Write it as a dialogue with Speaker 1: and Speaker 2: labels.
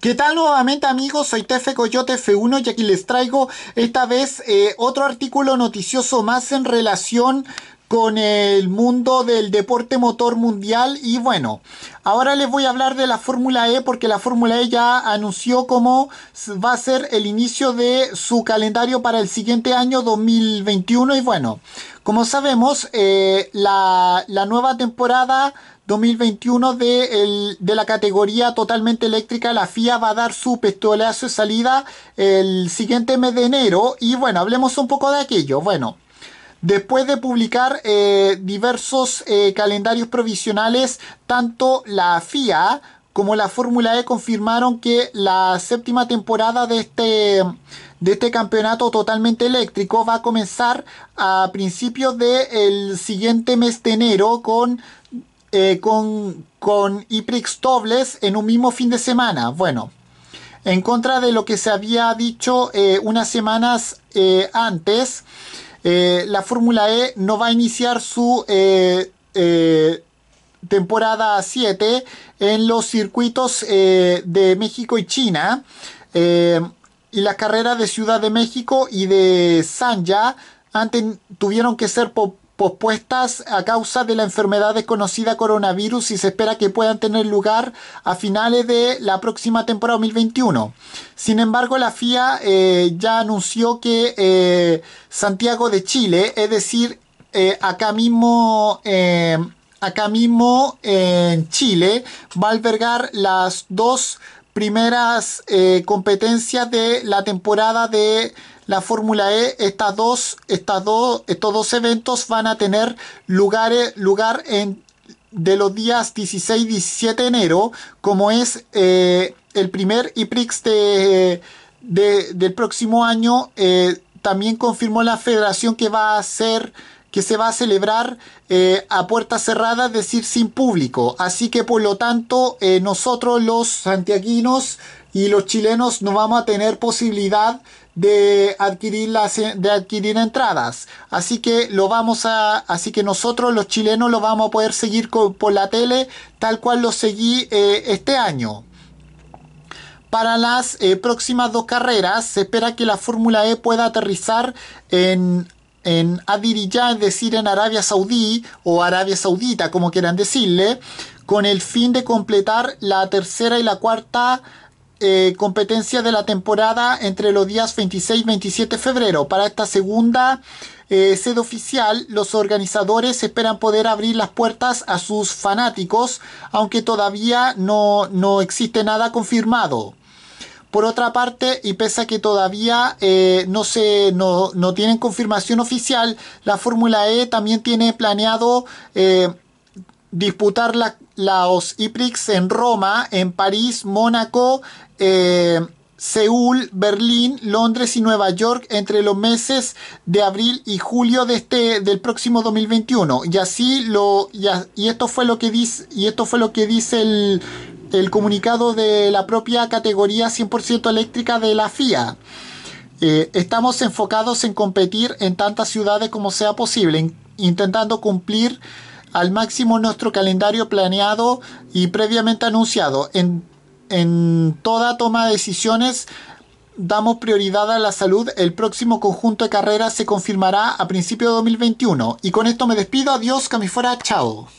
Speaker 1: ¿Qué tal nuevamente amigos? Soy Tefe Coyote F1 y aquí les traigo esta vez eh, otro artículo noticioso más en relación con el mundo del deporte motor mundial y bueno, ahora les voy a hablar de la Fórmula E porque la Fórmula E ya anunció cómo va a ser el inicio de su calendario para el siguiente año 2021 y bueno, como sabemos eh, la nueva temporada 2021 de, la categoría totalmente eléctrica, la FIA va a dar su pestoleazo de salida el siguiente mes de enero. Y bueno, hablemos un poco de aquello. Bueno, después de publicar eh, diversos eh, calendarios provisionales, tanto la FIA como la Fórmula E confirmaron que la séptima temporada de este, de este campeonato totalmente eléctrico va a comenzar a principios del siguiente mes de enero con eh, con, con Iprix dobles en un mismo fin de semana. Bueno, en contra de lo que se había dicho eh, unas semanas eh, antes, la Fórmula E no va a iniciar su temporada 7 en los circuitos de México y China. y las carreras de Ciudad de México y de Sanja antes tuvieron que ser pospuestas a causa de la enfermedad desconocida coronavirus y se espera que puedan tener lugar a finales de la próxima temporada 2021. Sin embargo, la FIA eh, ya anunció que eh, Santiago de Chile, es decir, eh, acá mismo... acá mismo en Chile va a albergar las dos primeras eh, competencias de la temporada de la Fórmula E, estas dos, estas estos dos eventos van a tener lugar, lugar en, de los días 16 y 17 de enero, como es eh, el primer IPRIX de, del próximo año. Eh, también confirmó la federación que va a ser que se va a celebrar eh, a puertas cerradas, es decir, sin público. Así que por lo tanto, eh, nosotros los santiaguinos y los chilenos no vamos a tener posibilidad de adquirir de adquirir entradas. Así que lo vamos a, así que nosotros los chilenos lo vamos a poder seguir por la tele tal cual lo seguí eh, este año. Para las próximas dos carreras se espera que la Fórmula E pueda aterrizar en en Adiriyah, es decir, en Arabia Saudí o Arabia Saudita, como quieran decirle, con el fin de completar la tercera y la cuarta eh, competencia de la temporada entre los días 26 y 27 de febrero. Para esta segunda eh, sede oficial, los organizadores esperan poder abrir las puertas a sus fanáticos, aunque todavía no, no existe nada confirmado. Por otra parte, y pese a que todavía eh, no, se, no, tienen confirmación oficial, la Fórmula E también tiene planeado eh, disputar la, los IPRIX en Roma, en París, Mónaco, eh, Seúl, Berlín, Londres y Nueva York entre los meses de abril y julio de este, del próximo 2021. Y así lo y, esto fue lo que y esto fue lo que dice el el comunicado de la propia categoría 100% eléctrica de la FIA. Eh, estamos enfocados en competir en tantas ciudades como sea posible, intentando cumplir al máximo nuestro calendario planeado y previamente anunciado. En, toda toma de decisiones damos prioridad a la salud. El próximo conjunto de carreras se confirmará a principios de 2021. Y con esto me despido. Adiós, que Chao.